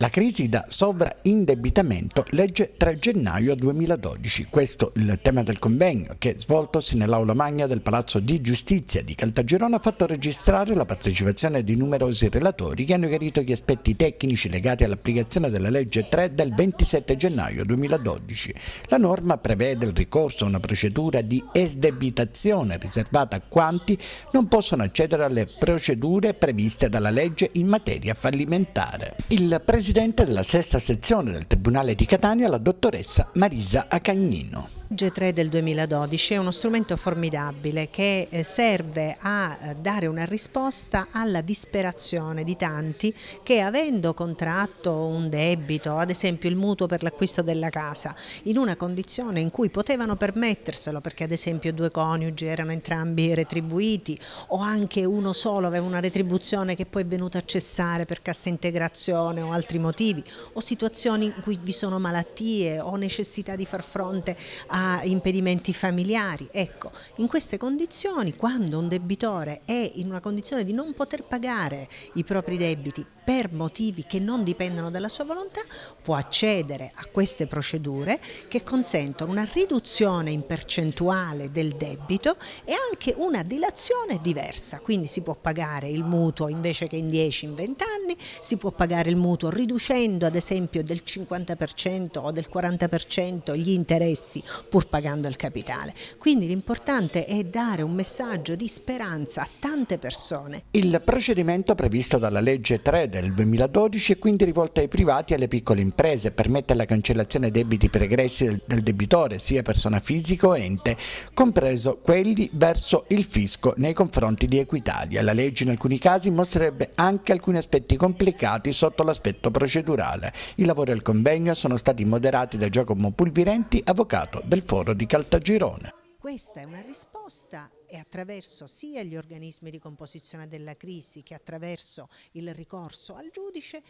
La crisi da sovraindebitamento, legge 3 gennaio 2012. Questo è il tema del convegno che, svoltosi nell'aula magna del Palazzo di Giustizia di Caltagirone, ha fatto registrare la partecipazione di numerosi relatori che hanno chiarito gli aspetti tecnici legati all'applicazione della legge 3 del 27 gennaio 2012. La norma prevede il ricorso a una procedura di esdebitazione riservata a quanti non possono accedere alle procedure previste dalla legge in materia fallimentare. Il presidente presidente della sesta sezione del Tribunale di Catania, la dottoressa Marisa Acagnino legge 3 del 2012 è uno strumento formidabile che eh, serve a eh, dare una risposta alla disperazione di tanti che avendo contratto un debito, ad esempio il mutuo per l'acquisto della casa, in una condizione in cui potevano permetterselo perché ad esempio due coniugi erano entrambi retribuiti o anche uno solo aveva una retribuzione che poi è venuta a cessare per cassa integrazione o altri motivi o situazioni in cui vi sono malattie o necessità di far fronte a impedimenti familiari. Ecco, in queste condizioni, quando un debitore è in una condizione di non poter pagare i propri debiti per motivi che non dipendono dalla sua volontà, può accedere a queste procedure che consentono una riduzione in percentuale del debito e anche una dilazione diversa, quindi si può pagare il mutuo invece che in 10, in 20 anni, si può pagare il mutuo riducendo ad esempio del 50% o del 40% gli interessi pur pagando il capitale. Quindi l'importante è dare un messaggio di speranza a tante persone. Il procedimento previsto dalla legge 3 del 2012 è quindi rivolto ai privati e alle piccole imprese, permette la cancellazione dei debiti pregressi del debitore, sia persona fisica o ente, compreso quelli verso il fisco nei confronti di Equitalia. La legge in alcuni casi mostrerebbe anche alcuni aspetti complicati sotto l'aspetto procedurale. I lavori al convegno sono stati moderati da Giacomo Pulvirenti, avvocato del del foro di Caltagirone. Questa è una risposta e attraverso sia gli organismi di composizione della crisi che attraverso il ricorso al giudice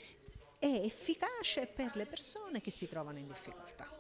è efficace per le persone che si trovano in difficoltà.